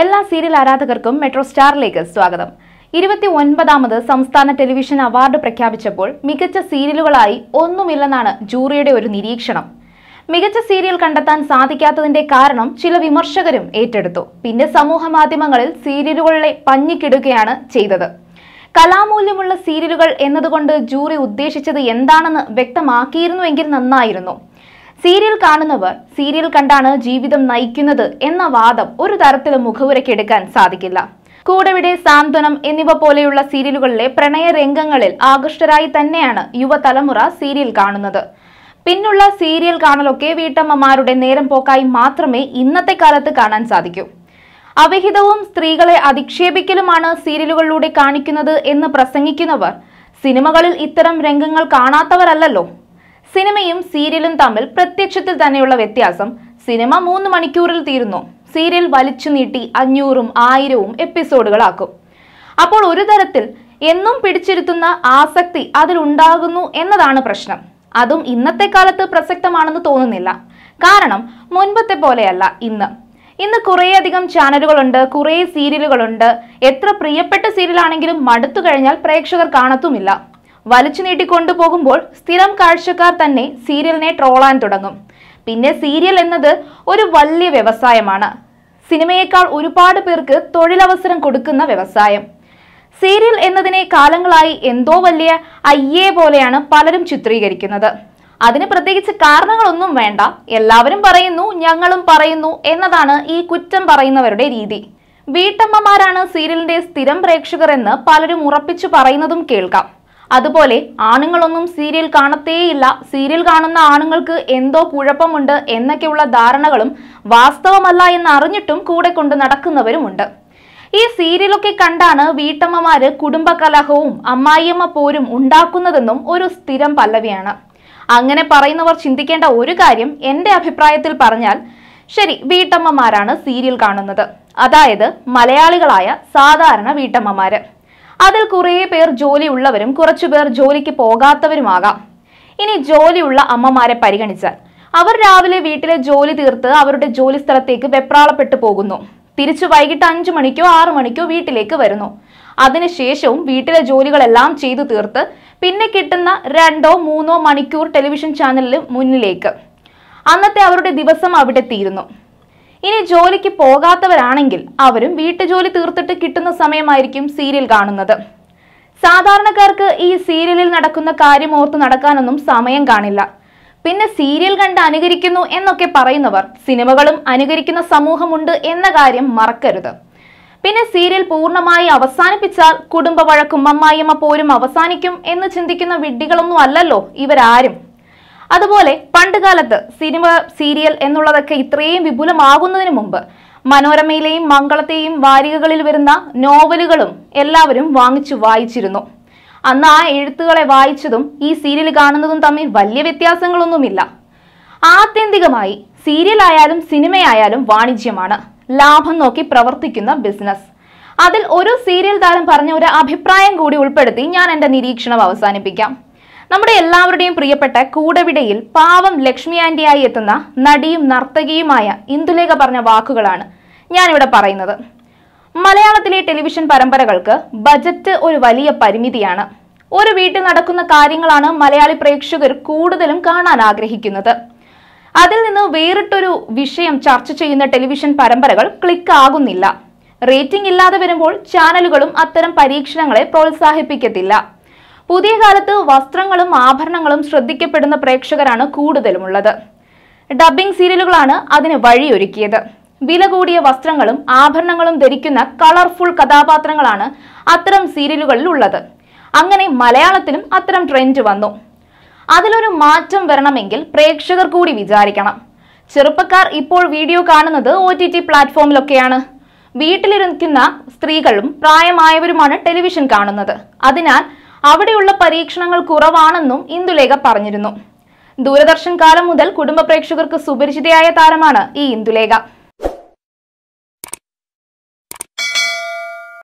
എല്ലാ serial ആരാധകർക്കും metro സ്റ്റാറിലേക്ക് സ്വാഗതം ഇരുപത്തി ഒൻപതാമത് സംസ്ഥാന ടെലിവിഷൻ അവാർഡ് പ്രഖ്യാപിച്ചപ്പോൾ മികച്ച സീരിയലുകളായി ഒന്നുമില്ലെന്നാണ് ജൂറിയുടെ ഒരു നിരീക്ഷണം മികച്ച സീരിയൽ കണ്ടെത്താൻ സാധിക്കാത്തതിന്റെ കാരണം ചില വിമർശകരും ഏറ്റെടുത്തു പിന്നെ സമൂഹ മാധ്യമങ്ങളിൽ സീരിയലുകളിലെ പഞ്ഞിക്കിടുകയാണ് ചെയ്തത് കലാമൂല്യമുള്ള സീരിയലുകൾ എന്നതുകൊണ്ട് ജൂറി ഉദ്ദേശിച്ചത് എന്താണെന്ന് വ്യക്തമാക്കിയിരുന്നുവെങ്കിൽ നന്നായിരുന്നു സീരിയൽ കാണുന്നവർ സീരിയൽ കണ്ടാണ് ജീവിതം നയിക്കുന്നത് എന്ന വാദം ഒരു തരത്തിലും മുഖവുരക്കെടുക്കാൻ സാധിക്കില്ല കൂടെവിടെ സാന്ത്വനം എന്നിവ പോലെയുള്ള സീരിയലുകളിലെ പ്രണയ രംഗങ്ങളിൽ ആകൃഷ്ടരായി തന്നെയാണ് യുവതലമുറ സീരിയൽ കാണുന്നത് പിന്നുള്ള സീരിയൽ കാണലൊക്കെ വീട്ടമ്മമാരുടെ നേരം പോക്കായി മാത്രമേ ഇന്നത്തെ കാലത്ത് കാണാൻ സാധിക്കൂ അവിഹിതവും സ്ത്രീകളെ അധിക്ഷേപിക്കലുമാണ് സീരിയലുകളിലൂടെ കാണിക്കുന്നത് എന്ന് പ്രസംഗിക്കുന്നവർ സിനിമകളിൽ ഇത്തരം രംഗങ്ങൾ കാണാത്തവരല്ലോ സിനിമയും സീരിയലും തമ്മിൽ പ്രത്യക്ഷത്തിൽ തന്നെയുള്ള വ്യത്യാസം സിനിമ മൂന്ന് മണിക്കൂറിൽ തീരുന്നു സീരിയൽ വലിച്ചു നീട്ടി അഞ്ഞൂറും ആയിരവും എപ്പിസോഡുകളാക്കും അപ്പോൾ ഒരു തരത്തിൽ എന്നും പിടിച്ചിരുത്തുന്ന ആസക്തി അതിലുണ്ടാകുന്നു എന്നതാണ് പ്രശ്നം അതും ഇന്നത്തെ കാലത്ത് പ്രസക്തമാണെന്ന് തോന്നുന്നില്ല കാരണം മുൻപത്തെ പോലെയല്ല ഇന്ന് ഇന്ന് കുറേയധികം ചാനലുകളുണ്ട് കുറേ സീരിയലുകളുണ്ട് എത്ര പ്രിയപ്പെട്ട സീരിയലാണെങ്കിലും മടുത്തു കഴിഞ്ഞാൽ പ്രേക്ഷകർ കാണത്തുമില്ല വലിച്ചു നീട്ടിക്കൊണ്ടുപോകുമ്പോൾ സ്ഥിരം കാഴ്ചക്കാർ തന്നെ സീരിയലിനെ ട്രോളാൻ തുടങ്ങും പിന്നെ സീരിയൽ എന്നത് ഒരു വലിയ വ്യവസായമാണ് സിനിമയേക്കാൾ ഒരുപാട് പേർക്ക് തൊഴിലവസരം കൊടുക്കുന്ന വ്യവസായം സീരിയൽ എന്നതിനെ കാലങ്ങളായി എന്തോ വലിയ അയ്യേ പോലെയാണ് പലരും ചിത്രീകരിക്കുന്നത് അതിന് പ്രത്യേകിച്ച് കാരണങ്ങളൊന്നും വേണ്ട എല്ലാവരും പറയുന്നു ഞങ്ങളും പറയുന്നു എന്നതാണ് ഈ കുറ്റം പറയുന്നവരുടെ രീതി വീട്ടമ്മമാരാണ് സീരിയലിന്റെ സ്ഥിരം പ്രേക്ഷകർ എന്ന് പലരും ഉറപ്പിച്ചു പറയുന്നതും കേൾക്കാം അതുപോലെ ആണുങ്ങളൊന്നും സീരിയൽ കാണത്തേയില്ല സീരിയൽ കാണുന്ന ആണുങ്ങൾക്ക് എന്തോ കുഴപ്പമുണ്ട് എന്നൊക്കെയുള്ള ധാരണകളും വാസ്തവമല്ല എന്നറിഞ്ഞിട്ടും കൂടെ കൊണ്ട് നടക്കുന്നവരുമുണ്ട് ഈ സീരിയലൊക്കെ കണ്ടാണ് വീട്ടമ്മമാര് കുടുംബകലഹവും അമ്മായിയമ്മ പോരും ഉണ്ടാക്കുന്നതെന്നും ഒരു സ്ഥിരം പല്ലവിയാണ് അങ്ങനെ പറയുന്നവർ ചിന്തിക്കേണ്ട ഒരു കാര്യം എൻ്റെ അഭിപ്രായത്തിൽ പറഞ്ഞാൽ ശരി വീട്ടമ്മമാരാണ് സീരിയൽ കാണുന്നത് അതായത് മലയാളികളായ സാധാരണ വീട്ടമ്മമാര് അതിൽ കുറേ പേർ ജോലിയുള്ളവരും കുറച്ചുപേർ ജോലിക്ക് പോകാത്തവരുമാകാം ഇനി ജോലിയുള്ള അമ്മമാരെ പരിഗണിച്ചാൽ അവർ രാവിലെ വീട്ടിലെ ജോലി തീർത്ത് അവരുടെ ജോലി സ്ഥലത്തേക്ക് വെപ്രാളപ്പെട്ടു പോകുന്നു തിരിച്ചു വൈകിട്ട് അഞ്ചു മണിക്കോ ആറു മണിക്കോ വീട്ടിലേക്ക് വരുന്നു അതിനുശേഷവും വീട്ടിലെ ജോലികളെല്ലാം ചെയ്തു തീർത്ത് പിന്നെ കിട്ടുന്ന രണ്ടോ മൂന്നോ മണിക്കൂർ ടെലിവിഷൻ ചാനലിന് മുന്നിലേക്ക് അന്നത്തെ അവരുടെ ദിവസം അവിടെ തീരുന്നു ഇനി ജോലിക്ക് പോകാത്തവരാണെങ്കിൽ അവരും വീട്ടുജോലി തീർത്തിട്ട് കിട്ടുന്ന സമയമായിരിക്കും സീരിയൽ കാണുന്നത് സാധാരണക്കാർക്ക് ഈ സീരിയലിൽ നടക്കുന്ന കാര്യം ഓർത്ത് നടക്കാനൊന്നും സമയം കാണില്ല പിന്നെ സീരിയൽ കണ്ട് അനുകരിക്കുന്നു എന്നൊക്കെ പറയുന്നവർ സിനിമകളും അനുകരിക്കുന്ന സമൂഹമുണ്ട് എന്ന കാര്യം മറക്കരുത് പിന്നെ സീരിയൽ പൂർണ്ണമായി അവസാനിപ്പിച്ചാൽ കുടുംബ വഴക്കും അമ്മായിയമ്മ പോരും അവസാനിക്കും എന്ന് ചിന്തിക്കുന്ന വിഡ്ഢികളൊന്നും അല്ലല്ലോ ഇവരാരും അതുപോലെ കാലത്ത് സിനിമ സീരിയൽ എന്നുള്ളതൊക്കെ ഇത്രയും വിപുലമാകുന്നതിന് മുമ്പ് മനോരമയിലെയും മംഗളത്തെയും വാരികകളിൽ വരുന്ന നോവലുകളും എല്ലാവരും വാങ്ങിച്ചു വായിച്ചിരുന്നു അന്ന് ആ എഴുത്തുകളെ വായിച്ചതും ഈ സീരിയൽ കാണുന്നതും തമ്മിൽ വലിയ വ്യത്യാസങ്ങളൊന്നുമില്ല ആത്യന്തികമായി സീരിയലായാലും സിനിമയായാലും വാണിജ്യമാണ് ലാഭം നോക്കി പ്രവർത്തിക്കുന്ന ബിസിനസ് അതിൽ ഒരു സീരിയൽ താരം പറഞ്ഞ ഒരു അഭിപ്രായം കൂടി ഉൾപ്പെടുത്തി ഞാൻ എൻ്റെ നിരീക്ഷണം അവസാനിപ്പിക്കാം നമ്മുടെ എല്ലാവരുടെയും പ്രിയപ്പെട്ട കൂടവിടയിൽ പാവം ലക്ഷ്മി ആന്റിയായി എത്തുന്ന നടിയും നർത്തകിയുമായ ഇന്ദുലേഖ പറഞ്ഞ വാക്കുകളാണ് ഞാനിവിടെ പറയുന്നത് മലയാളത്തിലെ ടെലിവിഷൻ പരമ്പരകൾക്ക് ബജറ്റ് ഒരു വലിയ പരിമിതിയാണ് ഒരു വീട്ടിൽ നടക്കുന്ന കാര്യങ്ങളാണ് മലയാളി പ്രേക്ഷകർ കൂടുതലും കാണാൻ ആഗ്രഹിക്കുന്നത് അതിൽ നിന്ന് വേറിട്ടൊരു വിഷയം ചർച്ച ചെയ്യുന്ന ടെലിവിഷൻ പരമ്പരകൾ ക്ലിക്ക് ആകുന്നില്ല റേറ്റിംഗ് ഇല്ലാതെ വരുമ്പോൾ ചാനലുകളും അത്തരം പരീക്ഷണങ്ങളെ പ്രോത്സാഹിപ്പിക്കത്തില്ല പുതിയ കാലത്ത് വസ്ത്രങ്ങളും ആഭരണങ്ങളും ശ്രദ്ധിക്കപ്പെടുന്ന പ്രേക്ഷകരാണ് കൂടുതലുമുള്ളത് ഡബ്ബിംഗ് സീരിയലുകളാണ് അതിന് വഴിയൊരുക്കിയത് വില കൂടിയ വസ്ത്രങ്ങളും ആഭരണങ്ങളും ധരിക്കുന്ന കളർഫുൾ കഥാപാത്രങ്ങളാണ് അത്തരം സീരിയലുകളിൽ ഉള്ളത് അങ്ങനെ മലയാളത്തിലും അത്തരം ട്രെൻഡ് വന്നു അതിലൊരു മാറ്റം വരണമെങ്കിൽ പ്രേക്ഷകർ കൂടി വിചാരിക്കണം ചെറുപ്പക്കാർ ഇപ്പോൾ വീഡിയോ കാണുന്നത് ഒ ടി ടി പ്ലാറ്റ്ഫോമിലൊക്കെയാണ് വീട്ടിലിരിക്കുന്ന സ്ത്രീകളും പ്രായമായവരുമാണ് ടെലിവിഷൻ കാണുന്നത് അതിനാൽ അവിടെയുള്ള പരീക്ഷണങ്ങൾ കുറവാണെന്നും ഇന്ദുലേഖ പറഞ്ഞിരുന്നു ദൂരദർശൻ കാലം മുതൽ കുടുംബ പ്രേക്ഷകർക്ക് സുപരിചിതയായ താരമാണ് ഈ ഇന്ദുലേഖ